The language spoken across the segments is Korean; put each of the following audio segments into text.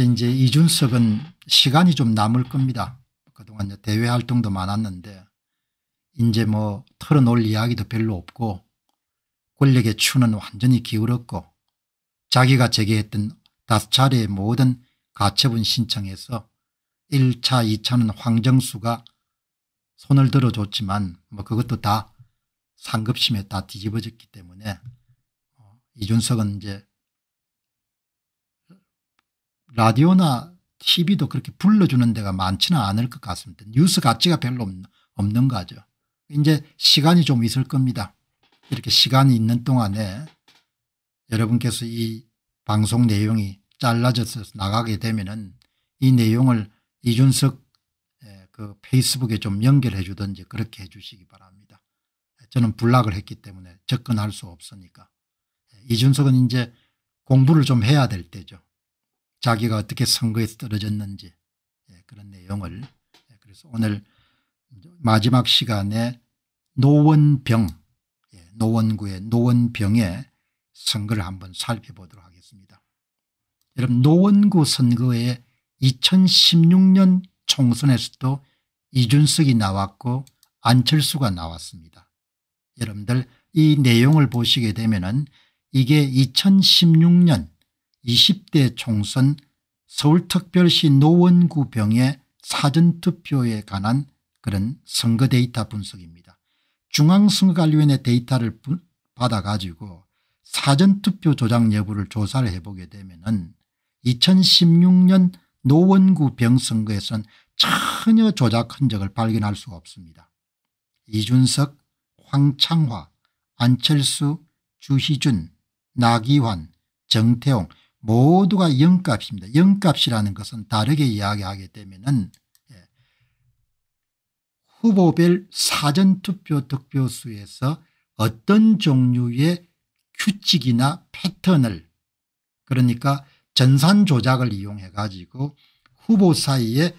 이게 이제 이준석은 시간이 좀 남을 겁니다. 그동안 대외 활동도 많았는데 이제 뭐 털어놓을 이야기도 별로 없고 권력의 추는 완전히 기울었고 자기가 제기했던 다섯 차례의 모든 가처분 신청에서 1차 2차는 황정수가 손을 들어줬지만 뭐 그것도 다 상급심에 다 뒤집어졌기 때문에 어, 이준석은 이제 라디오나 TV도 그렇게 불러주는 데가 많지는 않을 것 같습니다. 뉴스 가치가 별로 없는 거죠. 이제 시간이 좀 있을 겁니다. 이렇게 시간이 있는 동안에 여러분께서 이 방송 내용이 잘라져서 나가게 되면은 이 내용을 이준석 예, 그 페이스북에 좀 연결해 주든지 그렇게 해 주시기 바랍니다. 저는 블락을 했기 때문에 접근할 수 없으니까. 예, 이준석은 이제 공부를 좀 해야 될 때죠. 자기가 어떻게 선거에서 떨어졌는지 예, 그런 내용을 예, 그래서 오늘 마지막 시간에 노원병 예, 노원구의 노원병의 선거를 한번 살펴보도록 하겠습니다. 여러분 노원구 선거에 2016년 총선에서도 이준석이 나왔고 안철수가 나왔습니다. 여러분들 이 내용을 보시게 되면 은 이게 2016년 20대 총선 서울특별시 노원구 병의 사전투표에 관한 그런 선거 데이터 분석입니다. 중앙선거관리위원회 데이터를 받아가지고 사전투표 조작 여부를 조사를 해보게 되면 은 2016년 노원구 병선거에선 전혀 조작 흔적을 발견할 수가 없습니다. 이준석, 황창화, 안철수, 주희준, 나기환, 정태용 모두가 영값입니다. 영값이라는 것은 다르게 이야기하기 때문에는 예, 후보별 사전투표 득표수에서 어떤 종류의 규칙이나 패턴을 그러니까 전산 조작을 이용해 가지고 후보 사이에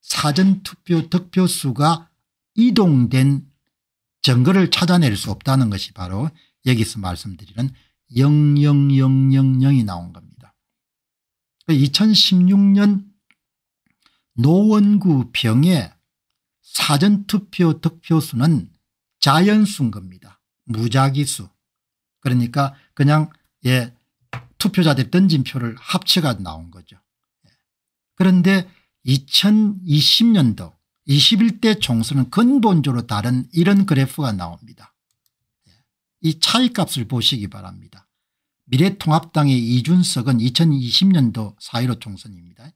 사전투표 득표수가 이동된 증거를 찾아낼 수 없다는 것이 바로 여기서 말씀드리는 00000이 나온 겁니다. 2016년 노원구 병의 사전투표 득표수는 자연수인 겁니다. 무작위수. 그러니까 그냥 예투표자들 던진 표를 합쳐가 나온 거죠. 예. 그런데 2020년도 21대 총선은 근본적으로 다른 이런 그래프가 나옵니다. 예. 이 차이값을 보시기 바랍니다. 미래통합당의 이준석은 2020년도 4.15 총선입니다.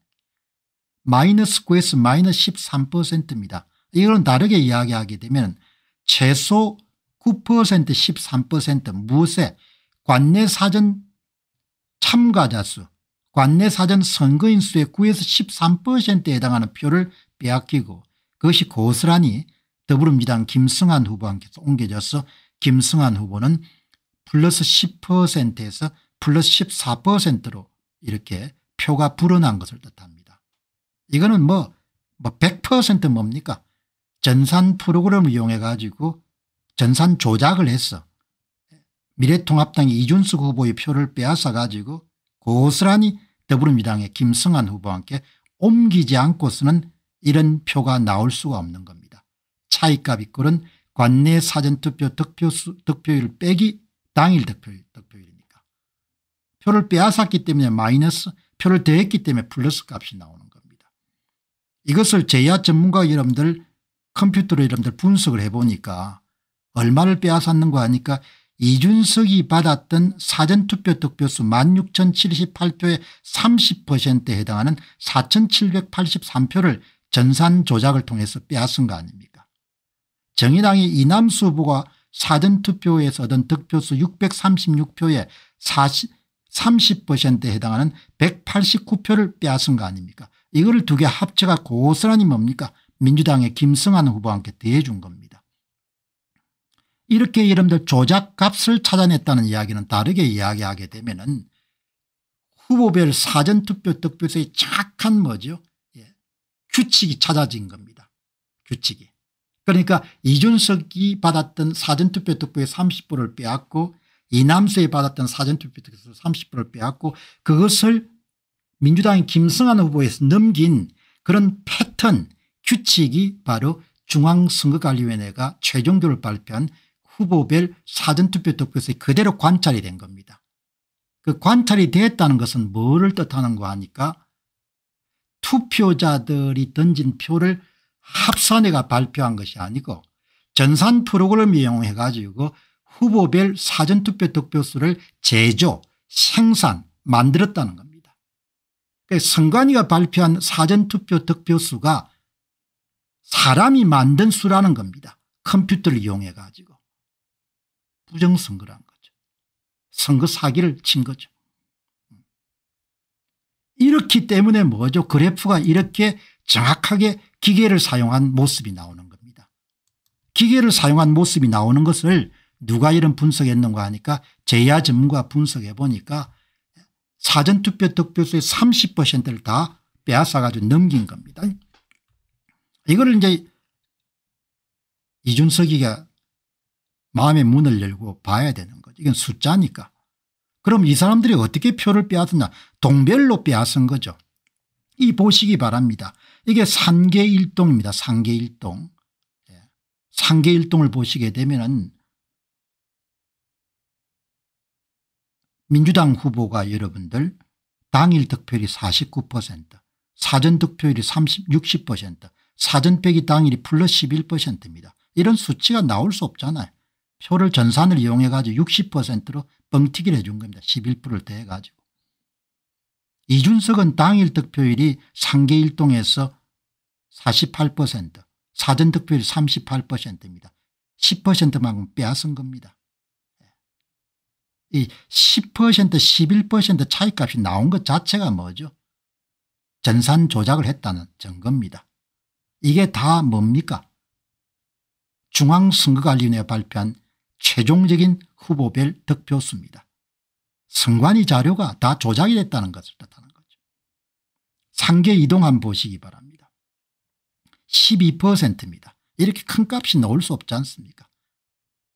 마이너스 9에서 마이너스 13%입니다. 이거 다르게 이야기하게 되면 최소 9% 13% 무엇에 관내 사전 참가자 수 관내 사전 선거인 수의 9에서 13%에 해당하는 표를 빼앗기고 그것이 고스란히 더불어민주당 김승환 후보한테 옮겨져서 김승환 후보는 플러스 10%에서 플러스 14%로 이렇게 표가 불어난 것을 뜻합니다. 이거는 뭐, 뭐 100% 뭡니까? 전산 프로그램을 이용해 가지고 전산 조작을 했어. 미래통합당의 이준수 후보의 표를 빼앗아 가지고 고스란히 더불어민주당의 김성한 후보와 함께 옮기지 않고 쓰는 이런 표가 나올 수가 없는 겁니다. 차이값 이꼴은 관내 사전투표 득표수, 득표율 빼기 당일 득표율, 득표율이니까. 표를 빼앗았기 때문에 마이너스 표를 더했기 때문에 플러스 값이 나오는 겁니다. 이것을 제야 전문가 여러분들 컴퓨터로 여러분들 분석을 해보니까 얼마를 빼앗았는가 하니까 이준석이 받았던 사전투표 득표수 16,078표의 30%에 해당하는 4,783표를 전산 조작을 통해서 빼앗은 거 아닙니까 정의당의 이남수 후보가 사전투표에서 얻은 득표수 636표에 40, 30%에 해당하는 189표를 빼앗은 거 아닙니까 이거를 두 개 합쳐가 고스란히 뭡니까 민주당의 김승환 후보한테 대해준 겁니다. 이렇게 여러분들 조작값을 찾아냈다는 이야기는 다르게 이야기하게 되면 은 후보별 사전투표 득표수의 착한 뭐죠 예. 규칙이 찾아진 겁니다. 규칙이. 그러니까 이준석이 받았던 사전투표 특표의 30%를 빼앗고 이남수에 받았던 사전투표 특표에서 30%를 빼앗고 그것을 민주당의 김성환 후보에서 넘긴 그런 패턴 규칙이 바로 중앙선거관리위원회가 최종교를 발표한 후보별 사전투표 특표에서 그대로 관찰이 된 겁니다. 그 관찰이 됐다는 것은 뭐를 뜻하는가 하니까 투표자들이 던진 표를 합산회가 발표한 것이 아니고 전산 프로그램을 이용해 가지고 후보별 사전투표 득표수를 제조 생산 만들었다는 겁니다. 그 선관위가 발표한 사전투표 득표수가 사람이 만든 수라는 겁니다. 컴퓨터를 이용해 가지고 부정선거란 거죠. 선거 사기를 친 거죠. 음. 이렇기 때문에 뭐죠 그래프가 이렇게 정확하게 기계를 사용한 모습이 나오는 겁니다. 기계를 사용한 모습이 나오는 것을 누가 이런 분석했는가 하니까 제야 전문가 분석해 보니까 사전투표 득표수의 30%를 다 빼앗아가지고 넘긴 겁니다. 이거를 이제 이준석이가 마음의 문을 열고 봐야 되는 거죠. 이건 숫자니까. 그럼 이 사람들이 어떻게 표를 빼앗았냐 동별로 빼앗은 거죠. 이 보시기 바랍니다. 이게 상계일동입니다. 상계일동. 예. 상계일동을 보시게 되면은 민주당 후보가 여러분들 당일 득표율이 49% 사전 득표율이 60% 사전 빼기 당일이 플러스 11%입니다. 이런 수치가 나올 수 없잖아요. 표를 전산을 이용해 가지고 60%로 뻥튀기를 해 준 겁니다. 11%를 대해 가지고. 이준석은 당일 득표율이 상계일동에서 48% 사전 득표율 38%입니다. 10%만큼 빼앗은 겁니다. 예. 이10% 11% 차이값이 나온 것 자체가 뭐죠? 전산 조작을 했다는 증거입니다. 이게 다 뭡니까? 중앙선거관리위원회 발표한 최종적인 후보별 득표수입니다. 승관이 자료가 다 조작이 됐다는 것을 뜻하는 거죠. 상계 이동한 보시기 바랍니다. 12%입니다. 이렇게 큰 값이 나올 수 없지 않습니까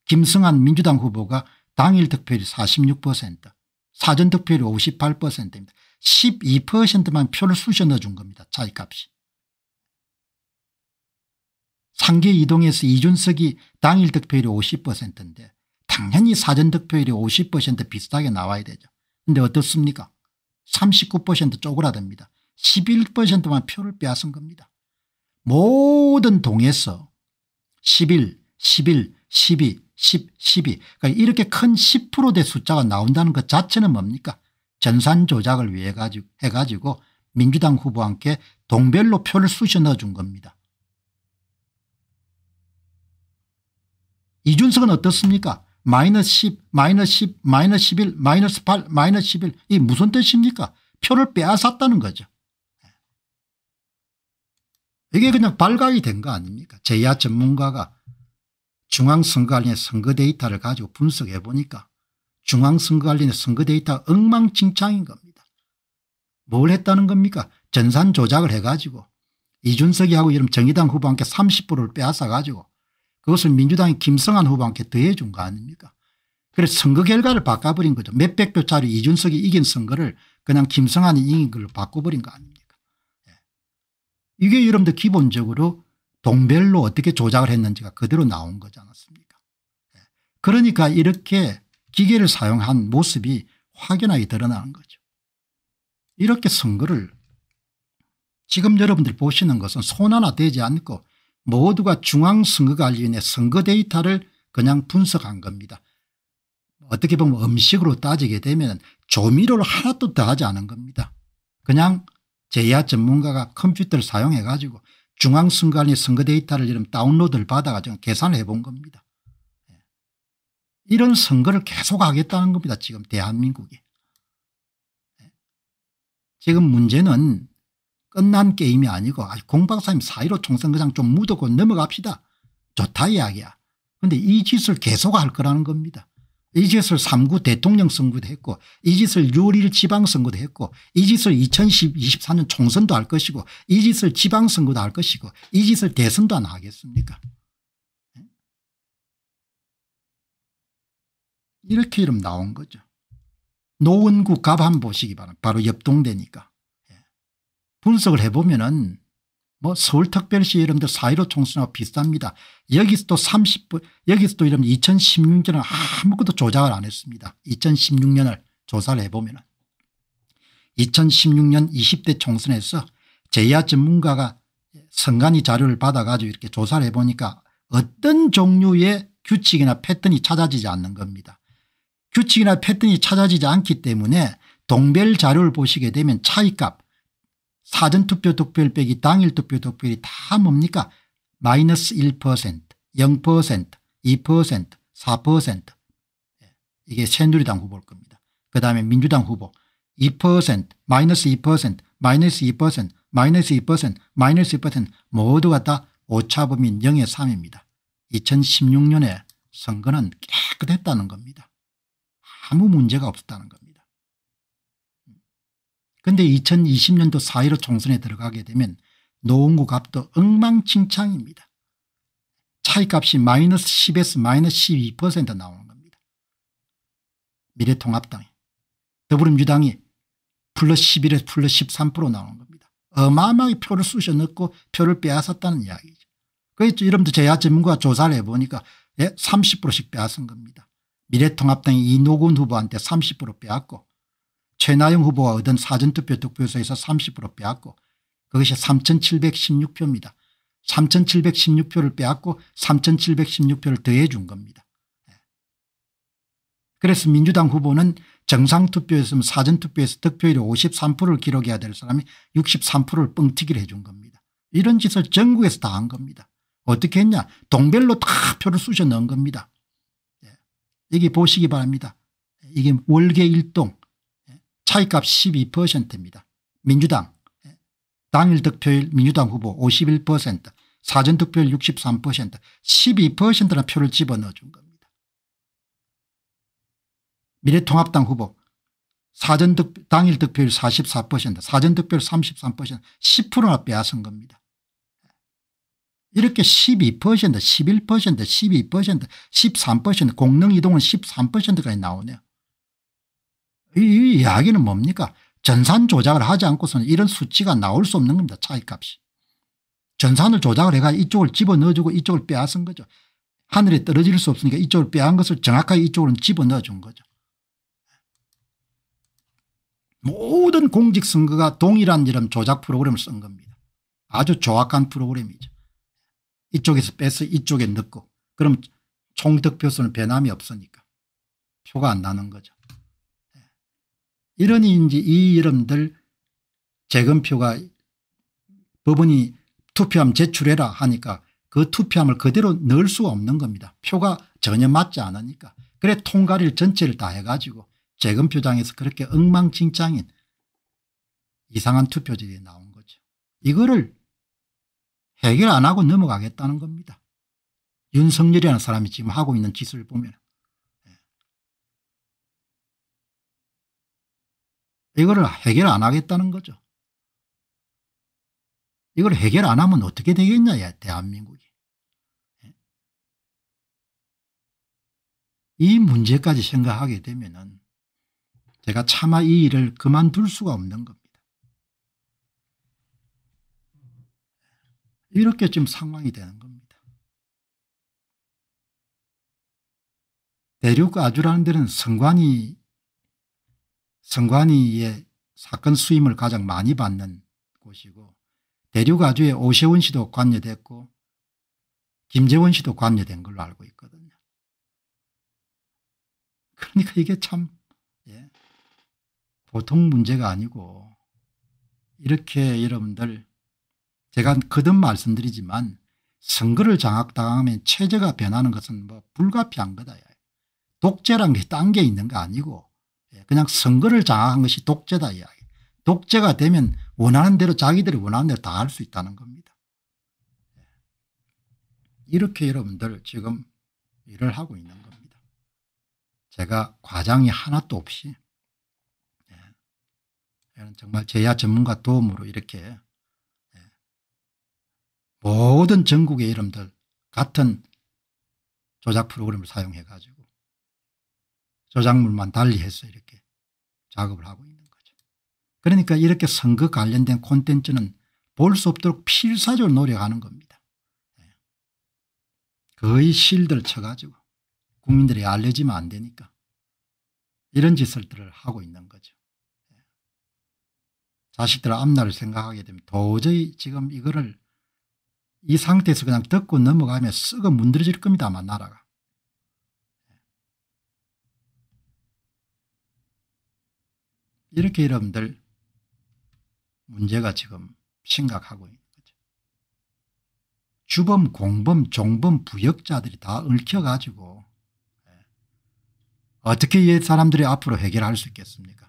김승한 민주당 후보가 당일 득표율이 46% 사전 득표율이 58%입니다. 12%만 표를 쑤셔 넣어준 겁니다. 차이값이. 상계 이동에서 이준석이 당일 득표율이 50%인데 당연히 사전득표율이 50% 비슷하게 나와야 되죠. 근데 어떻습니까 39% 쪼그라듭니다. 11%만 표를 빼앗은 겁니다. 모든 동에서 11, 11, 12, 10, 12 그러니까 이렇게 큰 10%대 숫자가 나온다는 것 자체는 뭡니까 전산 조작을 위해 가지고 해가지고 민주당 후보와 함께 동별로 표를 쑤셔 넣어준 겁니다. 이준석은 어떻습니까 마이너스 10, 마이너스 10, 마이너스 11, 마이너스 8, 마이너스 11. 이 무슨 뜻입니까? 표를 빼앗았다는 거죠. 이게 그냥 발각이 된 거 아닙니까? 제야 전문가가 중앙선거관리의 선거 데이터를 가지고 분석해 보니까 중앙선거관리의 선거 데이터 엉망진창인 겁니다. 뭘 했다는 겁니까? 전산 조작을 해가지고 이준석이하고 이런 정의당 후보한테 30%를 빼앗아가지고 그것을 민주당이 김성한 후보한테 더해 준거 아닙니까 그래서 선거 결과를 바꿔버린 거죠. 몇백 표짜리 이준석이 이긴 선거를 그냥 김성한이 이긴 걸로 바꿔버린 거 아닙니까 예. 이게 여러분들 기본적으로 동별로 어떻게 조작을 했는지가 그대로 나온 거지 않았습니까 예. 그러니까 이렇게 기계를 사용한 모습이 확연하게 드러나는 거죠. 이렇게 선거를 지금 여러분들 보시는 것은 손 하나 되지 않고 모두가 중앙선거관리위원회 선거 데이터를 그냥 분석한 겁니다. 어떻게 보면 음식으로 따지게 되면 조미료를 하나도 더하지 않은 겁니다. 그냥 제야 전문가가 컴퓨터를 사용해 가지고 중앙선관위 선거 데이터를 이런 다운로드를 받아가지고 계산해 을본 겁니다. 예. 이런 선거를 계속 하겠다는 겁니다. 지금 대한민국이. 예. 지금 문제는 끝난 게임이 아니고 아이 공방사님 사이로 총선 거장좀 묻어고 넘어갑시다. 좋다 이야기야. 근데 이 짓을 계속할 거라는 겁니다. 이 짓을 3구 대통령 선거도 했고 이 짓을 6월 1일 지방선거도 했고 이 짓을 2024년 총선도 할 것이고 이 짓을 지방선거도 할 것이고 이 짓을 대선도 안 하겠습니까 예? 이렇게 이름 나온 거죠. 노원구 갑 한번 보시기 바랍니다. 바로 옆 동네니까. 분석을 해보면은 뭐 서울특별시 여러분들 4 1 5 총선하고 비슷합니다. 여기서도 30분 여기서도 이런 2016년은 아무것도 조작을 안 했습니다. 2016년을 조사를 해보면 은 2016년 20대 총선에서 제야 전문가가 선관위 자료를 받아가지고 이렇게 조사를 해보니까 어떤 종류의 규칙이나 패턴이 찾아지지 않는 겁니다. 규칙이나 패턴이 찾아지지 않기 때문에 동별 자료를 보시게 되면 차이값 사전투표 득표율 빼기 당일 투표 득표율이 다 뭡니까 마이너스 1% 0% 2% 4% 이게 새누리당 후보일 겁니다. 그 다음에 민주당 후보 2% 마이너스 2% 마이너스 2% 마이너스 2% 마이너스 2% 모두가 다 오차범위 0의 3입니다. 2016년에 선거는 깨끗했다는 겁니다. 아무 문제가 없었다는 겁니다. 그런데 2020년도 4.15 총선에 들어가게 되면 노원구 값도 엉망진창입니다. 차이값이 마이너스 10에서 마이너스 12% 나오는 겁니다. 미래통합당이 더불어민주당이 플러스 11에서 플러스 13% 나오는 겁니다. 어마어마하게 표를 쑤셔 넣고 표를 빼앗았다는 이야기죠. 그래서 여러분들 제야 전문가 조사를 해보니까 30%씩 예, 빼앗은 겁니다. 미래통합당이 이노근 후보한테 30% 빼앗고 최나영 후보가 얻은 사전투표 득표수에서 30% 빼앗고 그것이 3716표입니다. 3716표를 빼앗고 3716표를 더해 준 겁니다. 예. 그래서 민주당 후보는 정상투표였으면 사전투표에서 득표율이 53%를 기록해야 될 사람이 63%를 뻥튀기를 해준 겁니다. 이런 짓을 전국에서 다 한 겁니다. 어떻게 했냐 동별로 다 표를 쑤셔 넣은 겁니다. 여기 예. 보시기 바랍니다. 이게 월계 일동 차이값 12%입니다. 민주당 당일 득표율 민주당 후보 51% 사전 득표율 63% 12%나 표를 집어넣어준 겁니다. 미래통합당 후보 사전 득 당일 득표율 44% 사전 득표율 33% 10%나 빼앗은 겁니다. 이렇게 12% 11% 12% 13% 공릉이동은 13%까지 나오네요. 이, 이 이야기는 뭡니까 전산 조작을 하지 않고서는 이런 수치가 나올 수 없는 겁니다. 차이값이. 전산을 조작을 해가 이쪽을 집어넣어주고 이쪽을 빼앗은 거죠. 하늘에 떨어질 수 없으니까 이쪽을 빼앗은 것을 정확하게 이쪽으로 집어넣어준 거죠. 모든 공직선거가 동일한 이런 조작 프로그램을 쓴 겁니다. 아주 조악한 프로그램이죠. 이쪽에서 빼서 이쪽에 넣고 그럼 총득표수는 변함이 없으니까 표가 안 나는 거죠. 이러니인지 이 이름들 재검표가 법원이 투표함 제출해라 하니까 그 투표함을 그대로 넣을 수가 없는 겁니다. 표가 전혀 맞지 않으니까. 그래 통과를 전체를 다 해가지고 재검표장에서 그렇게 엉망진창인 이상한 투표들이 나온 거죠. 이거를 해결 안 하고 넘어가겠다는 겁니다. 윤석열이라는 사람이 지금 하고 있는 짓을 보면 이거를 해결 안 하겠다는 거죠. 이걸 해결 안 하면 어떻게 되겠냐 대한민국이. 예? 이 문제까지 생각하게 되면 은 제가 차마 이 일을 그만둘 수가 없는 겁니다. 이렇게 지금 상황이 되는 겁니다. 대륙 아주라는 데는 선관위 성관위의 사건 수임을 가장 많이 받는 곳이고 대륙아주의 오세훈 씨도 관여됐고 김재원 씨도 관여된 걸로 알고 있거든요. 그러니까 이게 참 예, 보통 문제가 아니고 이렇게 여러분들 제가 거듭 말씀드리지만 선거를 장악당하면 체제가 변하는 것은 뭐 불가피한 거다. 독재란 게딴게 있는 거 아니고 예, 그냥 선거를 장악한 것이 독재다 이야기. 독재가 되면 원하는 대로 자기들이 원하는 대로 다 할 수 있다는 겁니다. 예. 이렇게 여러분들 지금 일을 하고 있는 겁니다. 제가 과장이 하나도 없이 예, 정말 제야 전문가 도움으로 이렇게 모든 전국의 이름들 같은 조작 프로그램을 사용해 가지고 저작물만 달리해서 이렇게 작업을 하고 있는 거죠. 그러니까 이렇게 선거 관련된 콘텐츠는 볼 수 없도록 필사적으로 노력하는 겁니다. 예. 거의 실들 쳐가지고 국민들이 알려지면 안 되니까 이런 짓을들을 하고 있는 거죠. 예. 자식들 앞날을 생각하게 되면 도저히 지금 이거를 이 상태에서 그냥 듣고 넘어가면 쓰고 문드러질 겁니다 아마 나라가. 이렇게 여러분들 문제가 지금 심각하고 있는 거죠. 주범, 공범, 종범, 부역자들이 다 얽혀가지고 예, 어떻게 이 사람들이 앞으로 해결할 수 있겠습니까